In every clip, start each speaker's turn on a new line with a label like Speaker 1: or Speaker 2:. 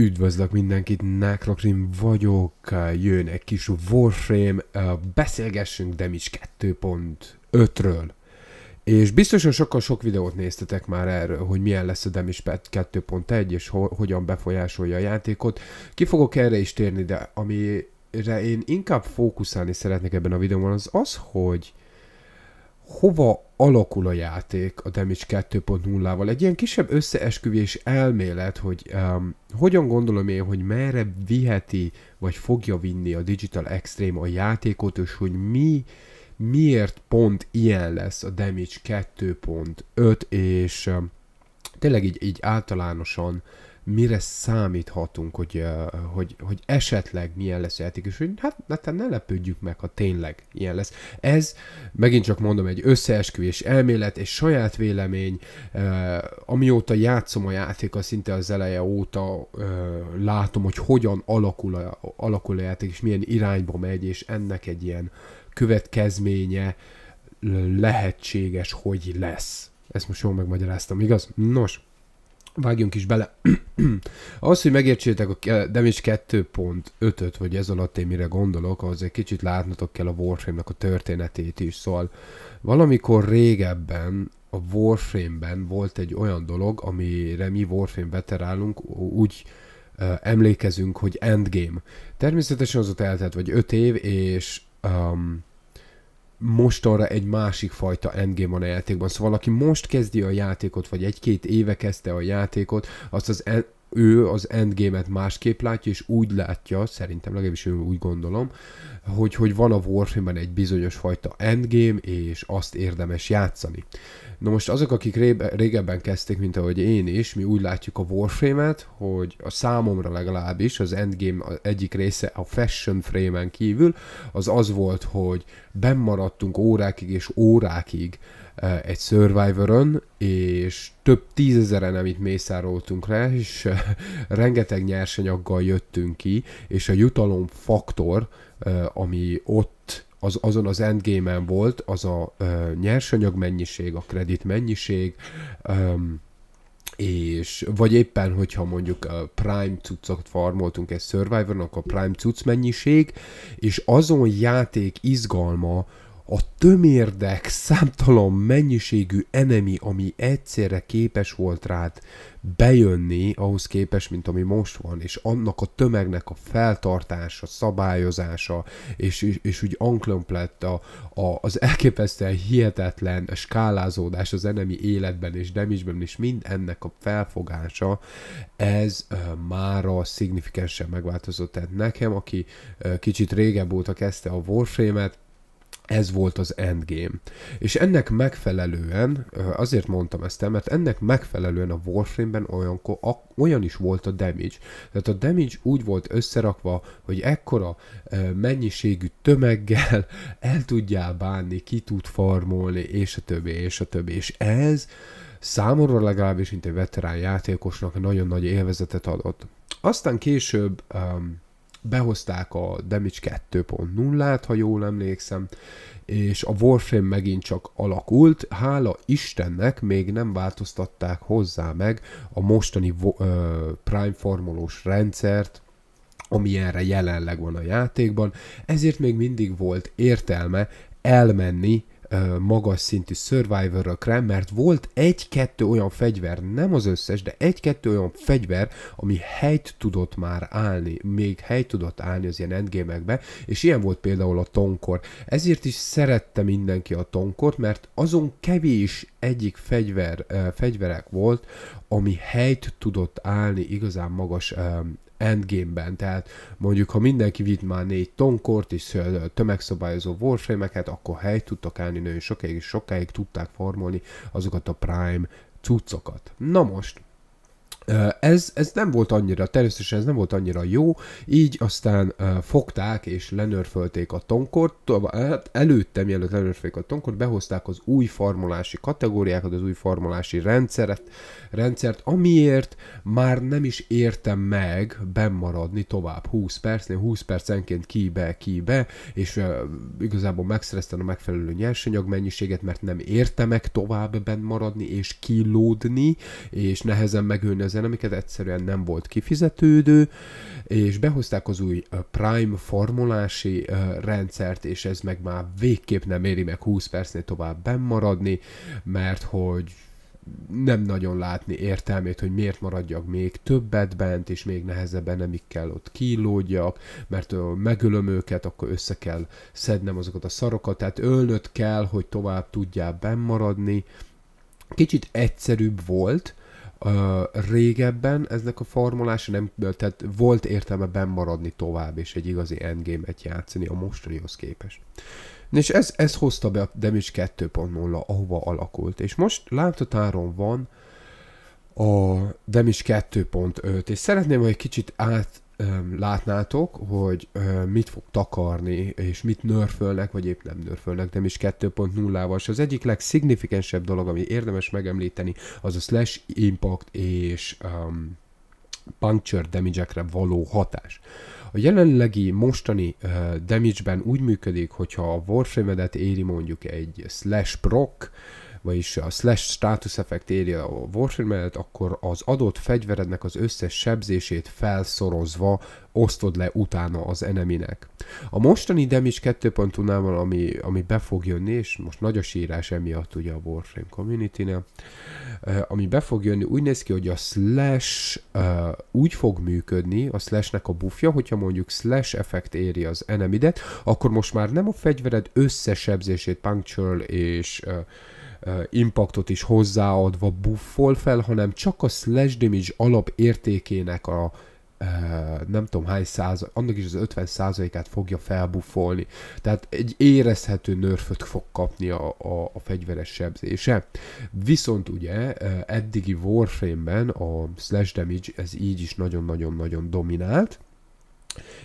Speaker 1: Üdvözlök mindenkit, Nákrokrim vagyok, jön egy kis Warframe, beszélgessünk Demis 2.5-ről. És biztosan sokkal sok videót néztetek már erről, hogy milyen lesz a demis 2.1 és ho hogyan befolyásolja a játékot. Ki fogok erre is térni, de amire én inkább fókuszálni szeretnék ebben a videóban az az, hogy hova alakul a játék a Damage 2.0-val. Egy ilyen kisebb összeesküvés elmélet, hogy um, hogyan gondolom én, hogy merre viheti, vagy fogja vinni a Digital Extreme a játékot, és hogy mi miért pont ilyen lesz a Damage 2.5, és um, tényleg így, így általánosan mire számíthatunk, hogy, hogy, hogy esetleg milyen lesz a játék, és hogy hát, hát ne lepődjük meg, ha tényleg ilyen lesz. Ez, megint csak mondom, egy összeesküvés elmélet, egy saját vélemény, amióta játszom a a szinte az eleje óta látom, hogy hogyan alakul a, alakul a játék, és milyen irányba megy, és ennek egy ilyen következménye lehetséges, hogy lesz. Ezt most jól megmagyaráztam, igaz? Nos, Vágjunk is bele. az, hogy megértsétek a Demis 2.5-öt, vagy ez alatt én mire gondolok, az egy kicsit látnotok kell a Warframe-nek a történetét is. Szóval valamikor régebben a Warframe-ben volt egy olyan dolog, amire mi Warframe veterálunk úgy uh, emlékezünk, hogy Endgame. Természetesen az ott eltelt vagy 5 év, és um, mostanra egy másik fajta endgame van a játékban. Szóval aki most kezdi a játékot, vagy egy-két éve kezdte a játékot, azt az e- ő az endgame-et másképp látja, és úgy látja, szerintem legalábbis én úgy gondolom, hogy, hogy van a Warframe-ben egy bizonyos fajta endgame, és azt érdemes játszani. Na most azok, akik régebben kezdték, mint ahogy én is, mi úgy látjuk a Warframe-et, hogy a számomra legalábbis az endgame egyik része a fashion frame-en kívül, az az volt, hogy bemaradtunk órákig és órákig Eh, egy survivor és több tízezeren, amit mészároltunk le, és eh, rengeteg nyersanyaggal jöttünk ki, és a jutalom faktor, eh, ami ott az, azon az endgame-en volt, az a nyersanyag mennyiség, a kredit mennyiség, és vagy éppen, hogyha mondjuk a Prime cuccot farmoltunk egy survivor akkor a Prime cucc mennyiség, és azon játék izgalma, a tömérdek számtalan mennyiségű enemi, ami egyszerre képes volt rád bejönni ahhoz képes, mint ami most van, és annak a tömegnek a feltartása, szabályozása, és, és, és úgy anklömplett a, a, az elképesztően hihetetlen skálázódás az enemi életben és demisben, és mind ennek a felfogása, ez e, mára szignifikánsan megváltozott. Tehát nekem, aki e, kicsit régebb óta kezdte a Warframe-et, ez volt az endgame. És ennek megfelelően, azért mondtam ezt el, mert ennek megfelelően a Warframe-ben olyankor, olyan is volt a damage. Tehát a damage úgy volt összerakva, hogy ekkora mennyiségű tömeggel el tudjál bánni, ki tud farmolni, és a többi, és a többi. És ez számomra legalábbis, mint egy veterán játékosnak nagyon nagy élvezetet adott. Aztán később um, behozták a Damage 2.0-át, ha jól emlékszem, és a Warframe megint csak alakult, hála Istennek még nem változtatták hozzá meg a mostani Prime formulós rendszert, ami erre jelenleg van a játékban, ezért még mindig volt értelme elmenni magas szintű survivorokra, mert volt egy-kettő olyan fegyver, nem az összes, de egy-kettő olyan fegyver, ami helyt tudott már állni, még helyt tudott állni az ilyen endgame és ilyen volt például a tonkor. Ezért is szerette mindenki a tonkort, mert azon kevés egyik fegyver, fegyverek volt, ami helyt tudott állni igazán magas endgame-ben, tehát mondjuk ha mindenki vitt már négy tonkort és tömegszabályozó warframe akkor helyt tudtak állni nagyon sokáig, és sokáig tudták formolni azokat a prime cuccokat. Na most, ez, ez nem volt annyira, természetesen ez nem volt annyira jó, így aztán fogták és lenörfölték a tonkort, hát előtte, mielőtt lenörfölték a tonkort, behozták az új formulási kategóriákat, az új formulási rendszeret, rendszert, amiért már nem is értem meg bennmaradni tovább 20 percnél, 20 percenként ki-be, ki-be, és igazából megszereztem a megfelelő nyersanyag mennyiséget, mert nem értem meg tovább bennmaradni és kilódni, és nehezen megölni ezen, amiket egyszerűen nem volt kifizetődő, és behozták az új eh, Prime formulási eh, rendszert, és ez meg már végképp nem éri meg 20 percnél tovább bennmaradni, mert hogy nem nagyon látni értelmét, hogy miért maradjak még többet bent, és még nehezebben amikkel ott kilódjak, mert eh, megölöm őket, akkor össze kell szednem azokat a szarokat, tehát ölnöd kell, hogy tovább tudjál bennmaradni. Kicsit egyszerűbb volt, Ö, régebben eznek a formulása nem, tehát volt értelme bennmaradni tovább, és egy igazi endgame-et játszani a mostanihoz képest. És ez, ez hozta be a Damage 2.0, ahova alakult. És most láthatáron van a Damage 2.5, és szeretném, hogy egy kicsit át látnátok, hogy mit fog takarni, és mit nörfölnek, vagy épp nem nörfölnek, nem is 2.0-val. És az egyik legszignifikánsebb dolog, ami érdemes megemlíteni, az a slash impact és um, puncture damage való hatás. A jelenlegi mostani uh, damage-ben úgy működik, hogyha a warframe éri mondjuk egy slash proc, vagyis a slash status effect éri a warframelet, akkor az adott fegyverednek az összes sebzését felszorozva osztod le utána az eneminek. A mostani Damage 2.0-nál van, ami, ami be fog jönni, és most nagy a sírás emiatt ugye a Warframe community-nél, ami be fog jönni, úgy néz ki, hogy a slash uh, úgy fog működni, a slashnek a buffja, hogyha mondjuk slash effekt éri az enemidet, akkor most már nem a fegyvered összesebzését puncture és uh, impactot is hozzáadva buffol fel, hanem csak a slash damage alap értékének a nem tudom hány száz, annak is az 50 százalékát fogja felbuffolni. Tehát egy érezhető nörföt fog kapni a, a, a fegyveres sebzése. Viszont ugye eddigi Warframe-ben a slash damage ez így is nagyon-nagyon-nagyon dominált,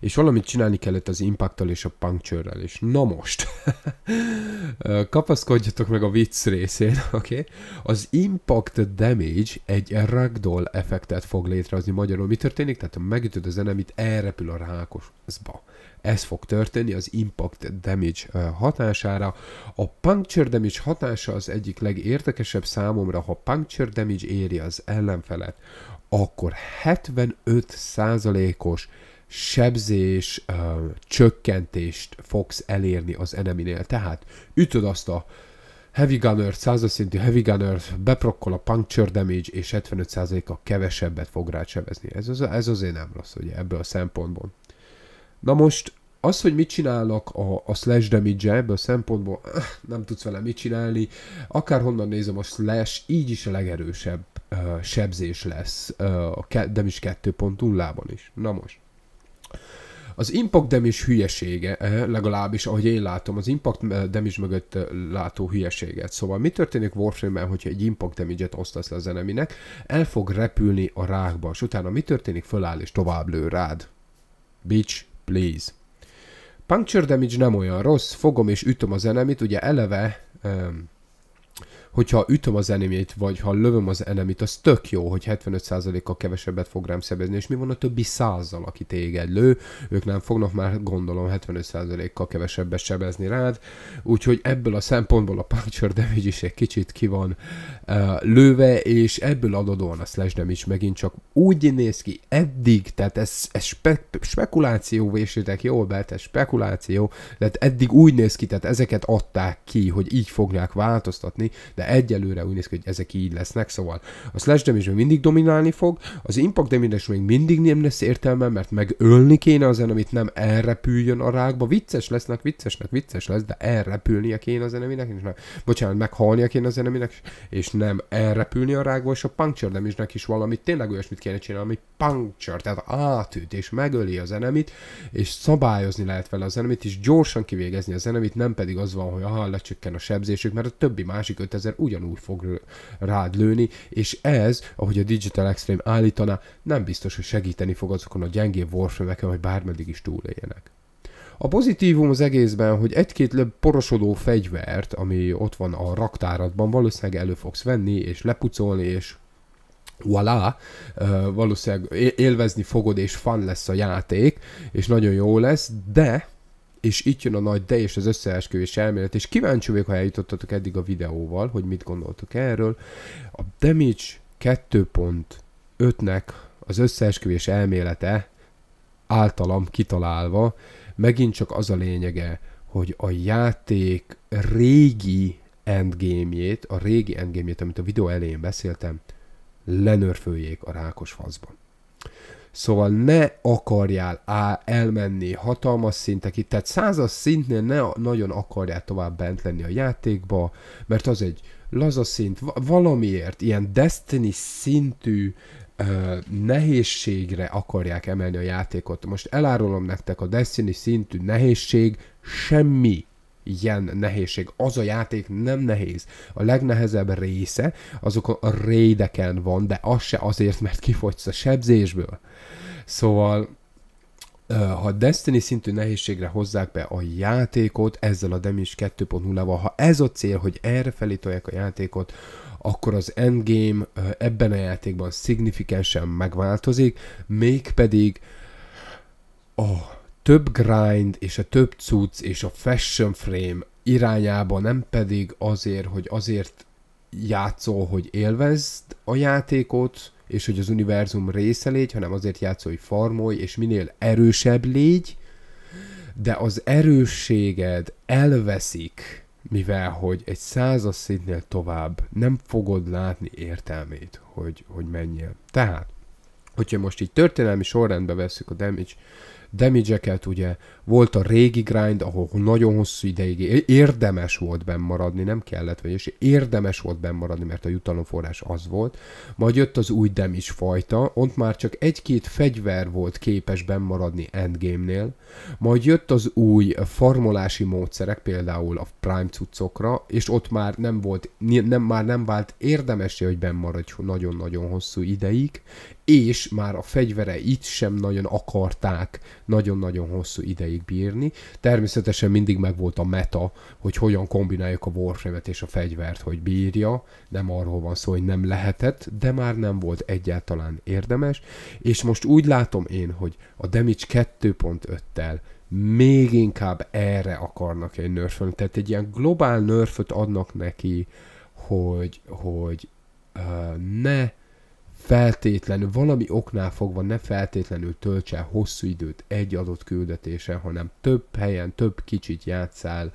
Speaker 1: és valamit csinálni kellett az impacttal és a puncture és na most, kapaszkodjatok meg a vicc részén, oké? Okay? Az impact damage egy ragdoll effektet fog létrehozni magyarul. Mi történik? Tehát ha megütöd az enemit, elrepül a rákosba. Ez fog történni az impact damage hatására. A puncture damage hatása az egyik legértekesebb számomra, ha puncture damage éri az ellenfelet, akkor 75%-os sebzés ö, csökkentést fogsz elérni az eneminél. Tehát ütöd azt a Heavy Gunner, 100 szintű Heavy Gunner beprokkol a puncture damage, és 75%-a kevesebbet fog rá sebezni. Ez, az, ez azért nem rossz, ugye, ebből a szempontból. Na most, az, hogy mit csinálnak a, a slash damage ebből a szempontból, eh, nem tudsz vele mit csinálni. Akárhonnan nézem, a slash így is a legerősebb uh, sebzés lesz uh, a ke- damage 2.0-ban is. Na most. Az impact damage hülyesége, eh, legalábbis ahogy én látom, az impact eh, damage mögött eh, látó hülyeséget. Szóval mi történik Warframe-ben, hogyha egy impact damage-et osztasz le az eneminek, el fog repülni a rákba, és utána mi történik, föláll és tovább lő rád. Bitch, please. Puncture damage nem olyan rossz, fogom és ütöm az enemit, ugye eleve um, hogyha ütöm az enemit, vagy ha lövöm az enemit, az tök jó, hogy 75%-kal kevesebbet fog rám szebezni, és mi van a többi százal, aki téged lő, ők nem fognak már gondolom 75%-kal kevesebbet sebezni rád, úgyhogy ebből a szempontból a puncher damage is egy kicsit ki van uh, lőve, és ebből adódóan a slash damage megint csak úgy néz ki eddig, tehát ez, ez spe, spekuláció, vésétek jól be, ez spekuláció, tehát eddig úgy néz ki, tehát ezeket adták ki, hogy így fogják változtatni, de egyelőre úgy néz ki, hogy ezek így lesznek, szóval a slash damage mindig dominálni fog, az impact damage még mindig nem lesz értelme, mert megölni kéne az enemit, nem elrepüljön a rákba, vicces lesznek, viccesnek, vicces lesz, de elrepülnie kéne az eneminek, és nem, bocsánat, meghalnia kéne az eneminek, és nem elrepülni a rákba, és a puncture damage is valamit tényleg olyasmit kéne csinálni, ami puncture, tehát átüt, és megöli az enemit, és szabályozni lehet vele az enemit, és gyorsan kivégezni az enemit, nem pedig az van, hogy aha, lecsökken a sebzésük, mert a többi másik 5000 laser ugyanúgy fog rád lőni, és ez, ahogy a Digital Extreme állítaná, nem biztos, hogy segíteni fog azokon a gyengébb warframe hogy bármeddig is túléljenek. A pozitívum az egészben, hogy egy-két porosodó fegyvert, ami ott van a raktáradban, valószínűleg elő fogsz venni, és lepucolni, és voilà, valószínűleg élvezni fogod, és fan lesz a játék, és nagyon jó lesz, de és itt jön a nagy de és az összeesküvés elmélet, és kíváncsi vagyok, ha eljutottatok eddig a videóval, hogy mit gondoltok erről. A Damage 2.5-nek az összeesküvés elmélete általam kitalálva, megint csak az a lényege, hogy a játék régi endgame a régi endgame amit a videó elején beszéltem, lenörföljék a rákos faszban. Szóval ne akarjál elmenni hatalmas szintekig, tehát százas szintnél ne nagyon akarjál tovább bent lenni a játékba, mert az egy laza szint, valamiért ilyen Destiny szintű uh, nehézségre akarják emelni a játékot. Most elárulom nektek, a Destiny szintű nehézség semmi ilyen nehézség. Az a játék nem nehéz. A legnehezebb része azok a rédeken van, de az se azért, mert kifogysz a sebzésből. Szóval ha Destiny szintű nehézségre hozzák be a játékot ezzel a Demis 2.0-val, ha ez a cél, hogy erre felítolják a játékot, akkor az endgame ebben a játékban szignifikánsan megváltozik, mégpedig a oh, több grind és a több cucc és a fashion frame irányába, nem pedig azért, hogy azért játszol, hogy élvezd a játékot, és hogy az univerzum része légy, hanem azért játszol, hogy farmolj, és minél erősebb légy, de az erősséged elveszik, mivel hogy egy százas szintnél tovább nem fogod látni értelmét, hogy, hogy menjél. Tehát, hogyha most így történelmi sorrendbe vesszük a damage damage ugye, volt a régi grind, ahol nagyon hosszú ideig érdemes volt benn maradni, nem kellett, vagyis érdemes volt benn maradni, mert a jutalomforrás az volt, majd jött az új damage fajta, ott már csak egy-két fegyver volt képes benn maradni endgame-nél, majd jött az új farmolási módszerek, például a prime cuccokra, és ott már nem volt, nem, már nem vált érdemes, hogy benn maradj nagyon-nagyon hosszú ideig, és már a itt sem nagyon akarták nagyon-nagyon hosszú ideig bírni. Természetesen mindig megvolt a meta, hogy hogyan kombináljuk a warframe és a fegyvert, hogy bírja, nem arról van szó, hogy nem lehetett, de már nem volt egyáltalán érdemes, és most úgy látom én, hogy a Damage 2.5-tel még inkább erre akarnak egy nerfölni. Tehát egy ilyen globál nerföt adnak neki, hogy, hogy uh, ne feltétlenül, valami oknál fogva ne feltétlenül töltse hosszú időt egy adott küldetése, hanem több helyen, több kicsit játszál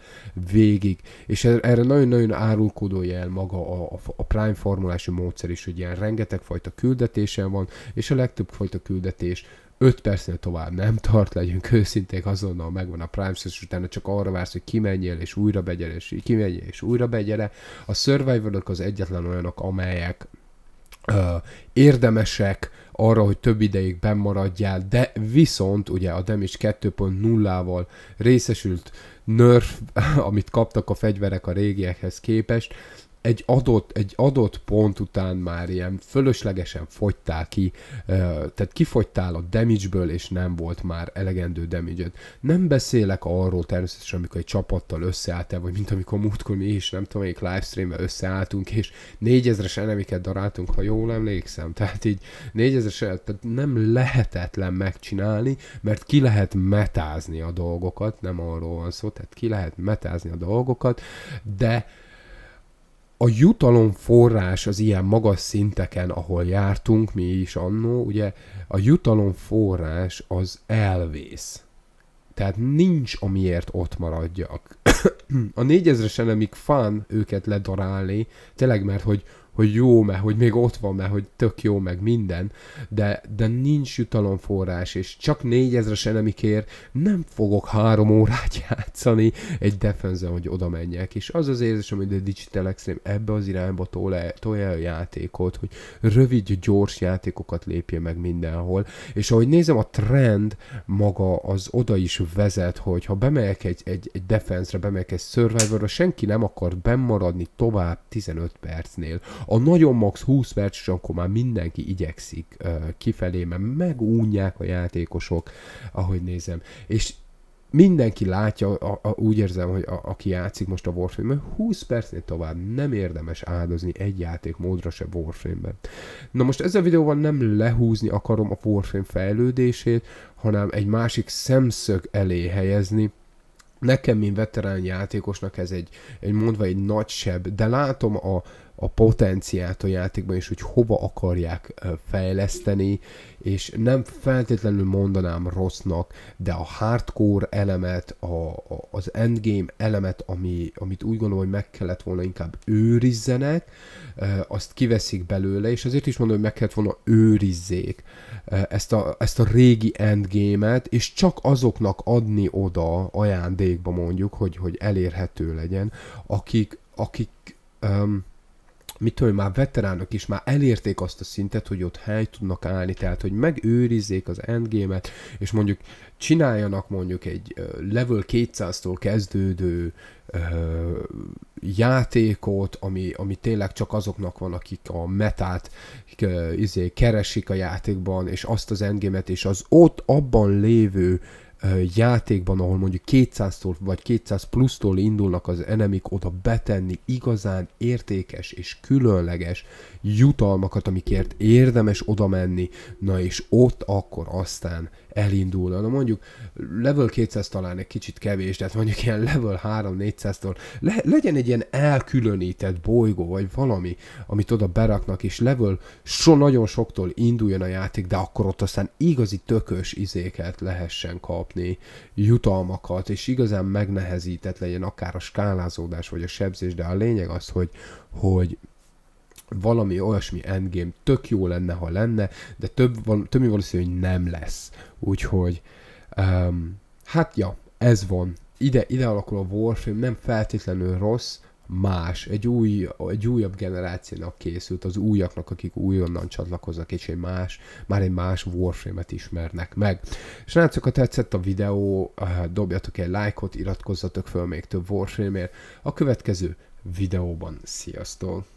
Speaker 1: végig, és er-, erre nagyon-nagyon árulkodó jel maga a, a prime formulási módszer is, hogy ilyen rengeteg fajta küldetésen van, és a legtöbb fajta küldetés 5 percnél tovább nem tart, legyünk őszinték, azonnal megvan a Prime és utána csak arra vársz, hogy kimenjél és újra begyere, és kimenjél és újra begyere. A survivor az egyetlen olyanok, amelyek érdemesek arra, hogy több ideig bennmaradjál, de viszont ugye a Damage 2.0-val részesült nerf, amit kaptak a fegyverek a régiekhez képest, egy adott, egy adott pont után már ilyen fölöslegesen fogytál ki, tehát kifogytál a damage-ből, és nem volt már elegendő damage -ed. Nem beszélek arról természetesen, amikor egy csapattal összeálltál, vagy mint amikor múltkor mi is, nem tudom, melyik livestreamben összeálltunk, és 4000 enemiket daráltunk, ha jól emlékszem. Tehát így 4000-es, tehát nem lehetetlen megcsinálni, mert ki lehet metázni a dolgokat, nem arról van szó, tehát ki lehet metázni a dolgokat, de a jutalom forrás az ilyen magas szinteken, ahol jártunk mi is annó, ugye a jutalom forrás az elvész. Tehát nincs, amiért ott maradjak. a négyezres enemy fán őket ledarálni, tényleg mert, hogy hogy jó, mert hogy még ott van, mert hogy tök jó, meg minden, de, de nincs jutalomforrás, és csak négyezres enemikér nem fogok három órát játszani egy defenzen, hogy oda menjek, és az az érzés, hogy a Digital Extreme ebbe az irányba tolja, a játékot, hogy rövid, gyors játékokat lépje meg mindenhol, és ahogy nézem, a trend maga az oda is vezet, hogy ha bemegyek egy, egy, egy defense-re, bemegyek egy survivor senki nem akar bemaradni tovább 15 percnél. A nagyon max 20 perc, és akkor már mindenki igyekszik uh, kifelé, mert megúnyják a játékosok, ahogy nézem. És mindenki látja, a, a, úgy érzem, hogy a, aki játszik most a Warframe-ben, 20 percnél tovább nem érdemes áldozni egy játék módra se Warframe-ben. Na most ezzel a videóval nem lehúzni akarom a Warframe fejlődését, hanem egy másik szemszög elé helyezni, nekem, mint veterán játékosnak ez egy, egy mondva egy nagy seb, de látom a, a potenciált a játékban, és hogy hova akarják fejleszteni, és nem feltétlenül mondanám rossznak, de a hardcore elemet, a, a, az endgame elemet, ami, amit úgy gondolom, hogy meg kellett volna inkább őrizzenek, azt kiveszik belőle, és azért is mondom, hogy meg kellett volna őrizzék ezt a, ezt a régi endgame-et, és csak azoknak adni oda ajándékba mondjuk, hogy, hogy elérhető legyen, akik, akik um, mitől már veteránok is már elérték azt a szintet, hogy ott hely tudnak állni, tehát hogy megőrizzék az endgame-et, és mondjuk csináljanak mondjuk egy level 200-tól kezdődő játékot, ami, ami tényleg csak azoknak van, akik a metát uh, izé, keresik a játékban, és azt az engemet és az ott abban lévő játékban, ahol mondjuk 200-tól vagy 200 plusztól indulnak az enemik, oda betenni igazán értékes és különleges jutalmakat, amikért érdemes oda menni, na és ott akkor aztán elindulna. Na mondjuk level 200 talán egy kicsit kevés, tehát mondjuk ilyen level 3-400-tól le, legyen egy ilyen elkülönített bolygó, vagy valami, amit oda beraknak, és level so nagyon soktól induljon a játék, de akkor ott aztán igazi tökös izéket lehessen kapni, jutalmakat, és igazán megnehezített legyen akár a skálázódás, vagy a sebzés, de a lényeg az, hogy, hogy valami olyasmi endgame tök jó lenne, ha lenne, de több, val- több valószínű, hogy nem lesz. Úgyhogy um, hát ja, ez van. Ide, ide alakul a Warframe, nem feltétlenül rossz, más, egy, új, egy újabb generációnak készült, az újaknak, akik újonnan csatlakoznak, és egy más, már egy más Warframe-et ismernek meg. Srácok, ha tetszett a videó, eh, dobjatok egy lájkot, iratkozzatok föl még több Warframe-ért. A következő videóban. Sziasztok!